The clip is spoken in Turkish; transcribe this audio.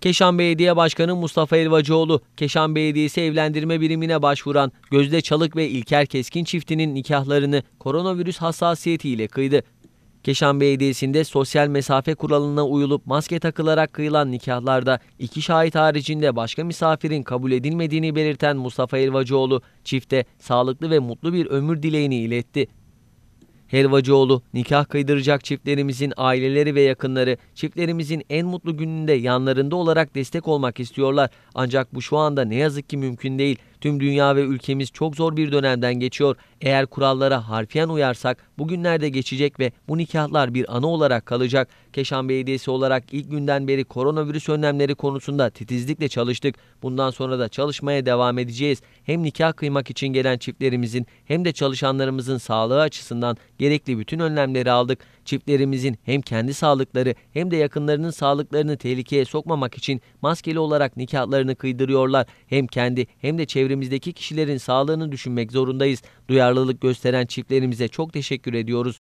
Keşan Belediye Başkanı Mustafa Elvacıoğlu, Keşan Belediyesi evlendirme birimine başvuran Gözde Çalık ve İlker Keskin çiftinin nikahlarını koronavirüs hassasiyetiyle kıydı. Keşan Belediyesi'nde sosyal mesafe kuralına uyulup maske takılarak kıyılan nikahlarda iki şahit haricinde başka misafirin kabul edilmediğini belirten Mustafa Elvacıoğlu çifte sağlıklı ve mutlu bir ömür dileğini iletti. Helvacıoğlu nikah kıydıracak çiftlerimizin aileleri ve yakınları çiftlerimizin en mutlu gününde yanlarında olarak destek olmak istiyorlar. Ancak bu şu anda ne yazık ki mümkün değil. Tüm dünya ve ülkemiz çok zor bir dönemden geçiyor. Eğer kurallara harfiyen uyarsak bugünlerde geçecek ve bu nikahlar bir ana olarak kalacak. Keşan Belediyesi olarak ilk günden beri koronavirüs önlemleri konusunda titizlikle çalıştık. Bundan sonra da çalışmaya devam edeceğiz. Hem nikah kıymak için gelen çiftlerimizin hem de çalışanlarımızın sağlığı açısından Gerekli bütün önlemleri aldık. Çiftlerimizin hem kendi sağlıkları hem de yakınlarının sağlıklarını tehlikeye sokmamak için maskeli olarak nikahlarını kıydırıyorlar. Hem kendi hem de çevremizdeki kişilerin sağlığını düşünmek zorundayız. Duyarlılık gösteren çiftlerimize çok teşekkür ediyoruz.